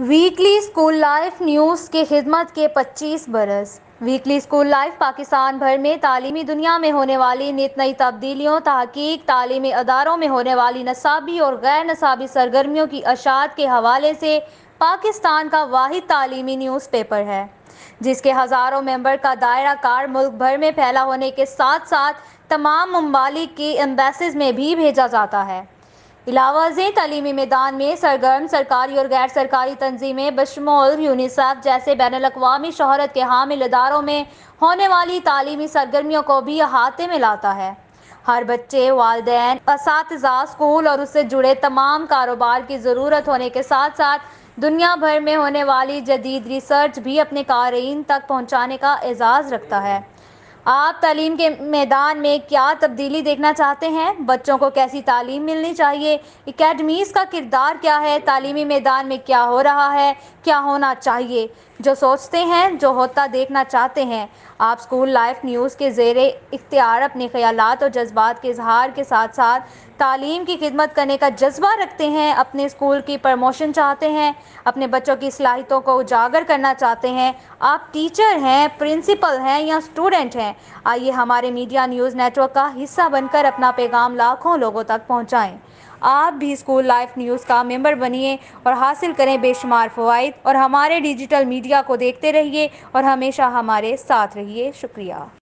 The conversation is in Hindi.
वीकली स्कूल लाइफ न्यूज़ के खिदमत के 25 बरस वीकली स्कूल लाइफ पाकिस्तान भर में तालीमी दुनिया में होने वाली नित नई तब्दीलियों तहकीक तालीमी अदारों में होने वाली नसाबी और गैर नसाबी सरगर्मियों की अशात के हवाले से पाकिस्तान का वाहिद तालीमी न्यूज़ पेपर है जिसके हज़ारों मेंबर का दायरा कार मुल्क भर में फैला होने के साथ साथ तमाम ममालिक की एम्बेसिस में भी भेजा जाता है इलावाज तलीमी मैदान में सरगर्म सरकारी और गैर सरकारी तंजीमें बशमोल यूनिसेफ जैसे बैन अवी शहरत के हामिल इदारों में होने वाली तलीमी सरगर्मियों को भी अहाते में लाता है हर बच्चे वालदे इस स्कूल और उससे जुड़े तमाम कारोबार की ज़रूरत होने के साथ साथ दुनिया भर में होने वाली जदीद रिसर्च भी अपने कारीन तक पहुँचाने का एजाज़ रखता है आप तालीम के मैदान में क्या तब्दीली देखना चाहते हैं बच्चों को कैसी तालीम मिलनी चाहिए एकेडमीज़ का किरदार क्या है तालीमी मैदान में क्या हो रहा है क्या होना चाहिए जो सोचते हैं जो होता देखना चाहते हैं आप स्कूल लाइफ न्यूज़ के जेर इख्तियार अपने ख्याल और जज्बात के इजहार के साथ साथ तालीम की खिदमत करने का जज्बा रखते हैं अपने स्कूल की प्रमोशन चाहते हैं अपने बच्चों की सलाहितों को उजागर करना चाहते हैं आप टीचर हैं प्रिंसिपल हैं या स्टूडेंट हैं हैं आइए हमारे मीडिया न्यूज़ नेटवर्क का हिस्सा बनकर अपना पैगाम लाखों लोगों तक पहुँचाएँ आप भी स्कूल लाइफ न्यूज़ का मेंबर बनिए और हासिल करें बेशुमार फ़वाद और हमारे डिजिटल मीडिया को देखते रहिए और हमेशा हमारे साथ रहिए शुक्रिया